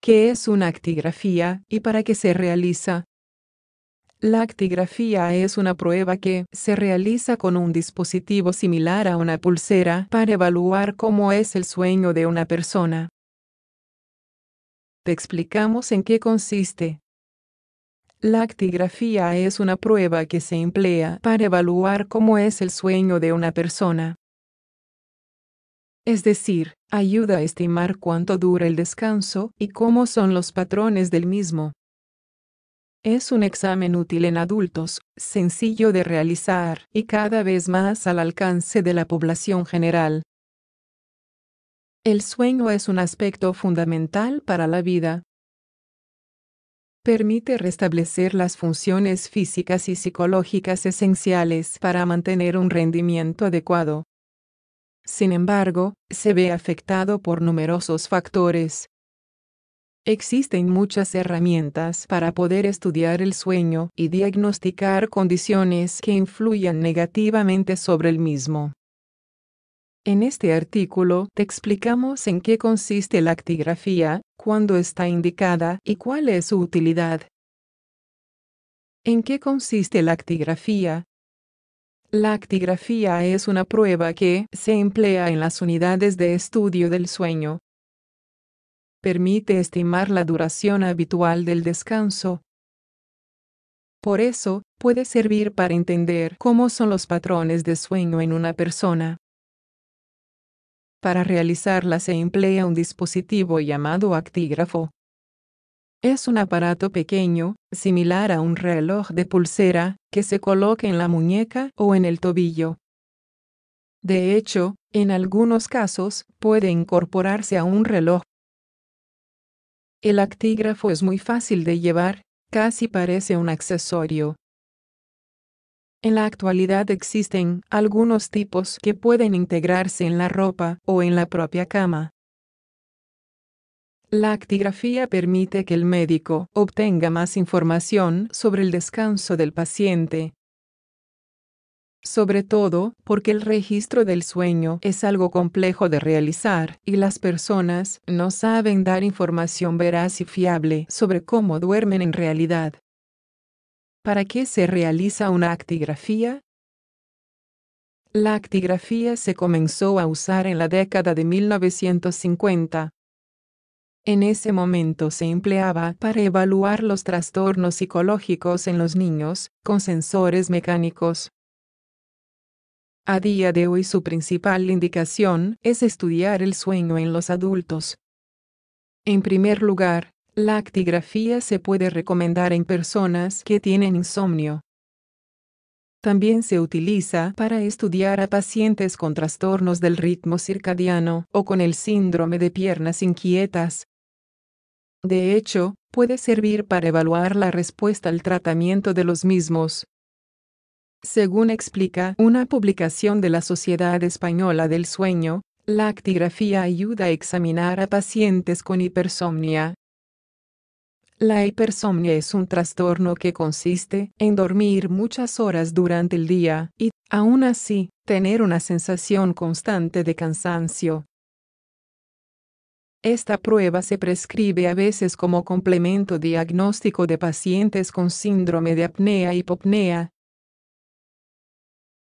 ¿Qué es una actigrafía y para qué se realiza? La actigrafía es una prueba que se realiza con un dispositivo similar a una pulsera para evaluar cómo es el sueño de una persona. Te explicamos en qué consiste. La actigrafía es una prueba que se emplea para evaluar cómo es el sueño de una persona. Es decir, ayuda a estimar cuánto dura el descanso y cómo son los patrones del mismo. Es un examen útil en adultos, sencillo de realizar y cada vez más al alcance de la población general. El sueño es un aspecto fundamental para la vida, permite restablecer las funciones físicas y psicológicas esenciales para mantener un rendimiento adecuado. Sin embargo, se ve afectado por numerosos factores. Existen muchas herramientas para poder estudiar el sueño y diagnosticar condiciones que influyan negativamente sobre el mismo. En este artículo te explicamos en qué consiste la actigrafía, cuándo está indicada y cuál es su utilidad. ¿En qué consiste la actigrafía? La actigrafía es una prueba que se emplea en las unidades de estudio del sueño. Permite estimar la duración habitual del descanso. Por eso, puede servir para entender cómo son los patrones de sueño en una persona. Para realizarla se emplea un dispositivo llamado actígrafo. Es un aparato pequeño, similar a un reloj de pulsera, que se coloca en la muñeca o en el tobillo. De hecho, en algunos casos, puede incorporarse a un reloj. El actígrafo es muy fácil de llevar, casi parece un accesorio. En la actualidad existen algunos tipos que pueden integrarse en la ropa o en la propia cama. La actigrafía permite que el médico obtenga más información sobre el descanso del paciente, sobre todo porque el registro del sueño es algo complejo de realizar y las personas no saben dar información veraz y fiable sobre cómo duermen en realidad. ¿Para qué se realiza una actigrafía? La actigrafía se comenzó a usar en la década de 1950. En ese momento se empleaba para evaluar los trastornos psicológicos en los niños, con sensores mecánicos. A día de hoy su principal indicación es estudiar el sueño en los adultos. En primer lugar, la actigrafía se puede recomendar en personas que tienen insomnio. También se utiliza para estudiar a pacientes con trastornos del ritmo circadiano o con el síndrome de piernas inquietas. De hecho, puede servir para evaluar la respuesta al tratamiento de los mismos. Según explica una publicación de la Sociedad Española del Sueño, la actigrafía ayuda a examinar a pacientes con hipersomnia la hipersomnia es un trastorno que consiste en dormir muchas horas durante el día y, aún así, tener una sensación constante de cansancio. Esta prueba se prescribe a veces como complemento diagnóstico de pacientes con síndrome de apnea y hipopnea.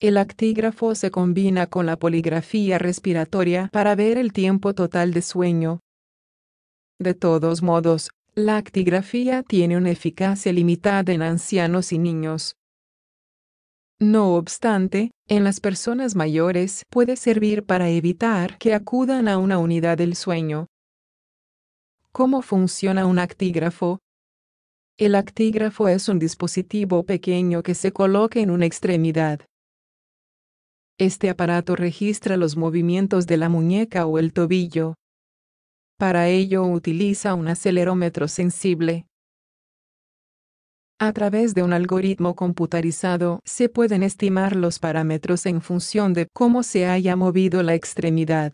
El actígrafo se combina con la poligrafía respiratoria para ver el tiempo total de sueño. De todos modos, la actigrafía tiene una eficacia limitada en ancianos y niños. No obstante, en las personas mayores puede servir para evitar que acudan a una unidad del sueño. ¿Cómo funciona un actígrafo? El actígrafo es un dispositivo pequeño que se coloca en una extremidad. Este aparato registra los movimientos de la muñeca o el tobillo, para ello utiliza un acelerómetro sensible. A través de un algoritmo computarizado se pueden estimar los parámetros en función de cómo se haya movido la extremidad.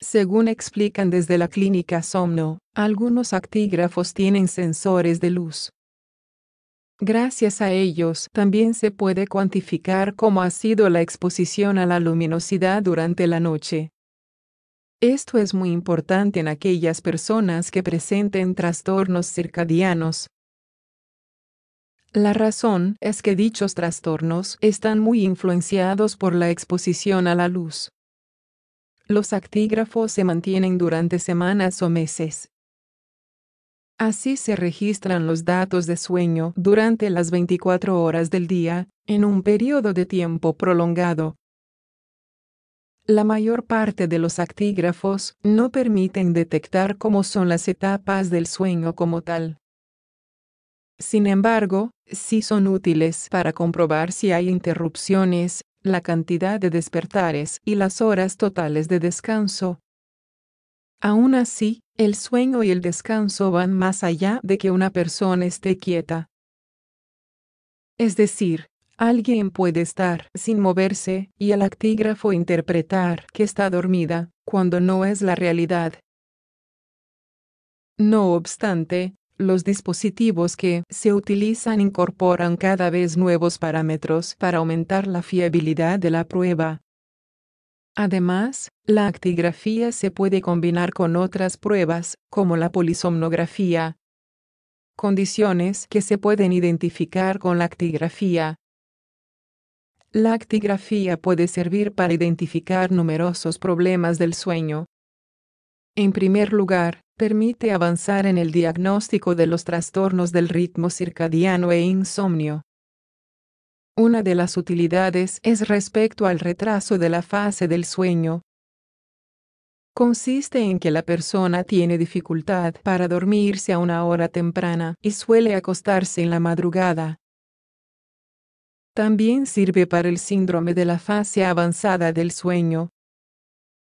Según explican desde la clínica Somno, algunos actígrafos tienen sensores de luz. Gracias a ellos también se puede cuantificar cómo ha sido la exposición a la luminosidad durante la noche. Esto es muy importante en aquellas personas que presenten trastornos circadianos. La razón es que dichos trastornos están muy influenciados por la exposición a la luz. Los actígrafos se mantienen durante semanas o meses. Así se registran los datos de sueño durante las 24 horas del día, en un periodo de tiempo prolongado, la mayor parte de los actígrafos no permiten detectar cómo son las etapas del sueño como tal. Sin embargo, sí son útiles para comprobar si hay interrupciones, la cantidad de despertares y las horas totales de descanso. Aún así, el sueño y el descanso van más allá de que una persona esté quieta. Es decir, Alguien puede estar sin moverse y el actígrafo interpretar que está dormida, cuando no es la realidad. No obstante, los dispositivos que se utilizan incorporan cada vez nuevos parámetros para aumentar la fiabilidad de la prueba. Además, la actigrafía se puede combinar con otras pruebas, como la polisomnografía, condiciones que se pueden identificar con la actigrafía la actigrafía puede servir para identificar numerosos problemas del sueño. En primer lugar, permite avanzar en el diagnóstico de los trastornos del ritmo circadiano e insomnio. Una de las utilidades es respecto al retraso de la fase del sueño. Consiste en que la persona tiene dificultad para dormirse a una hora temprana y suele acostarse en la madrugada. También sirve para el síndrome de la fase avanzada del sueño.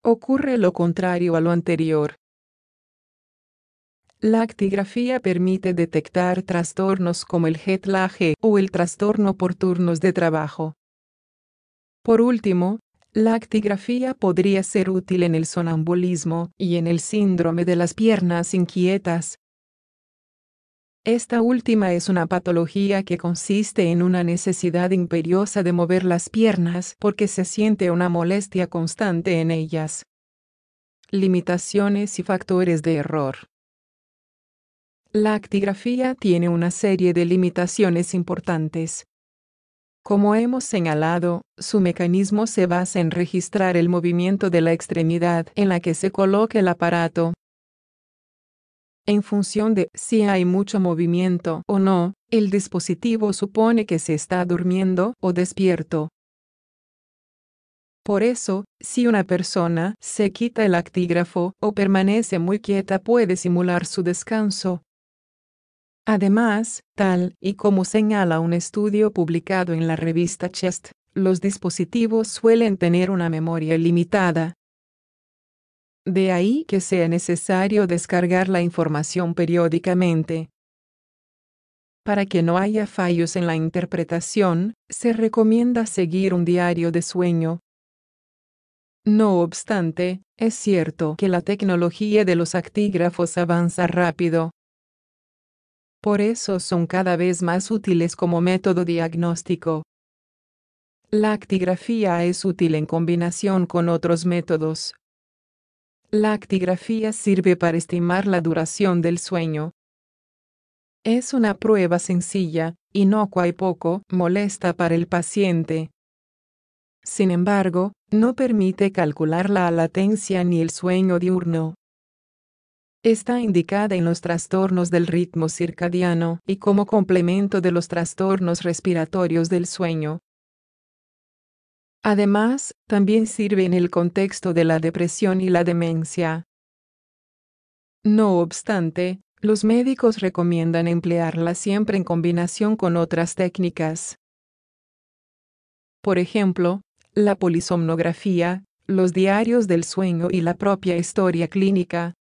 Ocurre lo contrario a lo anterior. La actigrafía permite detectar trastornos como el jet o el trastorno por turnos de trabajo. Por último, la actigrafía podría ser útil en el sonambulismo y en el síndrome de las piernas inquietas, esta última es una patología que consiste en una necesidad imperiosa de mover las piernas porque se siente una molestia constante en ellas. Limitaciones y factores de error. La actigrafía tiene una serie de limitaciones importantes. Como hemos señalado, su mecanismo se basa en registrar el movimiento de la extremidad en la que se coloca el aparato, en función de si hay mucho movimiento o no, el dispositivo supone que se está durmiendo o despierto. Por eso, si una persona se quita el actígrafo o permanece muy quieta puede simular su descanso. Además, tal y como señala un estudio publicado en la revista Chest, los dispositivos suelen tener una memoria limitada, de ahí que sea necesario descargar la información periódicamente. Para que no haya fallos en la interpretación, se recomienda seguir un diario de sueño. No obstante, es cierto que la tecnología de los actígrafos avanza rápido. Por eso son cada vez más útiles como método diagnóstico. La actigrafía es útil en combinación con otros métodos, la actigrafía sirve para estimar la duración del sueño. Es una prueba sencilla, inocua y poco molesta para el paciente. Sin embargo, no permite calcular la latencia ni el sueño diurno. Está indicada en los trastornos del ritmo circadiano y como complemento de los trastornos respiratorios del sueño, Además, también sirve en el contexto de la depresión y la demencia. No obstante, los médicos recomiendan emplearla siempre en combinación con otras técnicas. Por ejemplo, la polisomnografía, los diarios del sueño y la propia historia clínica,